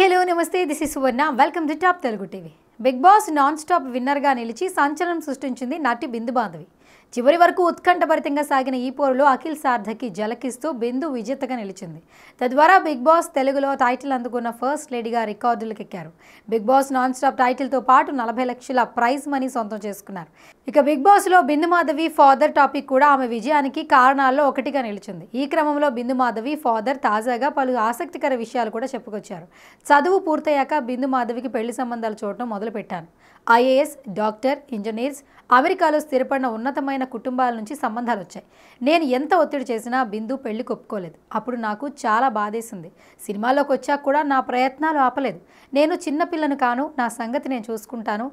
hello నమస్తే this is Suvarna welcome to top Telugu TV Bigg Boss non stop విన్నర్గా నిలిచి సంచలనం సృష్టించింది నటి బిందు బాంధవి చివరి వరకు ఉత్కంఠభరితంగా సాగిన ఈ పోరులో అఖిల్ సార్థకి జలకిస్తూ బిందు విజేతగా నిలిచింది తద్వారా బిగ్ బాస్ తెలుగులో టైటిల్ అందుకున్న ఫస్ట్ లేడీగా రికార్డులకెక్కారు బిగ్ బాస్ నాన్ స్టాప్ టైటిల్తో పాటు నలభై లక్షల ప్రైజ్ మనీ సొంతం చేసుకున్నారు ఇక బిగ్ బాస్లో బిందు మాధవి ఫాదర్ టాపిక్ కూడా ఆమె విజయానికి కారణాల్లో ఒకటిగా నిలిచింది ఈ క్రమంలో బిందు మాధవి ఫాదర్ తాజాగా పలు ఆసక్తికర విషయాలు కూడా చెప్పుకొచ్చారు చదువు పూర్తయ్యాక బిందు మాధవికి పెళ్లి సంబంధాలు చూడటం మొదలుపెట్టాను ఐఏఎస్ డాక్టర్ ఇంజనీర్స్ అమెరికాలో స్థిరపడిన ఉన్నతమైన కుటుంబాల నుంచి సంబంధాలు వచ్చాయి నేను ఎంత ఒత్తిడి చేసినా బిందు పెళ్లి ఒప్పుకోలేదు అప్పుడు నాకు చాలా బాధేసింది సినిమాలోకి వచ్చాక కూడా నా ప్రయత్నాలు ఆపలేదు నేను చిన్నపిల్లను కాను నా సంగతి నేను చూసుకుంటాను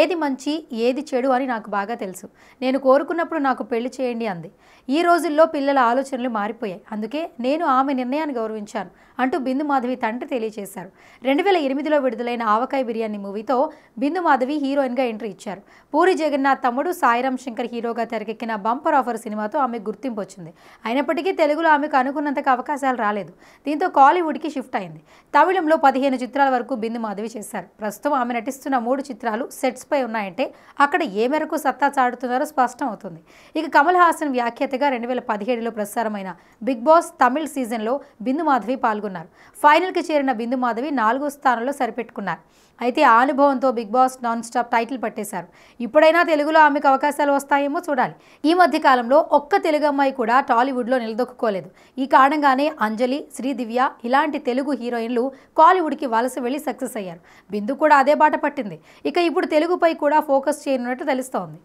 ఏది మంచి ఏది చెడు అని నాకు బాగా తెలుసు నేను కోరుకున్నప్పుడు నాకు పెళ్లి చేయండి అంది ఈ రోజుల్లో పిల్లల ఆలోచనలు మారిపోయాయి అందుకే నేను ఆమె నిర్ణయాన్ని గౌరవించాను అంటూ బిందు మాధవి తండ్రి తెలియజేశారు రెండు వేల ఎనిమిదిలో విడుదలైన ఆవకాయ బిర్యానీ మూవీతో బిందు మాధవి హీరోయిన్గా ఎంట్రీ ఇచ్చారు పూరి జగన్నాథ్ తమ్ముడు సాయిరామ్ శంకర్ హీరోగా తెరకెక్కిన బంపర్ ఆఫర్ సినిమాతో ఆమె గుర్తింపు వచ్చింది అయినప్పటికీ తెలుగులో ఆమెకు అనుకున్నంతకు అవకాశాలు రాలేదు దీంతో కాలీవుడ్కి షిఫ్ట్ అయింది తమిళంలో పదిహేను చిత్రాల వరకు బిందు మాధవి చేశారు ప్రస్తుతం ఆమె నటిస్తున్న మూడు చిత్రాలు సెట్ జెట్స్పై ఉన్నాయంటే అక్కడ ఏ మేరకు సత్తా చాటుతున్నారో స్పష్టం అవుతుంది ఇక కమల్ హాసన్ వ్యాఖ్యతగా రెండు వేల పదిహేడులో ప్రసారమైన బిగ్ బాస్ తమిళ్ సీజన్లో బిందు మాధవి పాల్గొన్నారు ఫైనల్కి చేరిన బిందు మాధవి నాలుగో స్థానంలో సరిపెట్టుకున్నారు అయితే ఆ అనుభవంతో Bigg Boss non stop title పట్టేశారు ఇప్పుడైనా తెలుగులో ఆమెకు అవకాశాలు వస్తాయేమో చూడాలి ఈ మధ్య కాలంలో ఒక్క తెలుగు అమ్మాయి కూడా టాలీవుడ్లో నిలదొక్కుకోలేదు ఈ కారణంగానే అంజలి శ్రీదివ్య ఇలాంటి తెలుగు హీరోయిన్లు కాలీవుడ్కి వలస వెళ్ళి సక్సెస్ అయ్యారు బిందు కూడా అదే బాట పట్టింది ఇక ఇప్పుడు తెలుగుపై కూడా ఫోకస్ చేయనున్నట్టు తెలుస్తోంది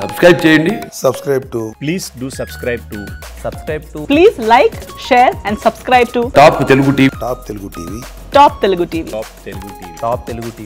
సబ్స్క్రైబ్ చేయండి subscribe to please do subscribe to subscribe to please like share and subscribe to top Telugu TV top Telugu TV top Telugu TV top Telugu TV top Telugu TV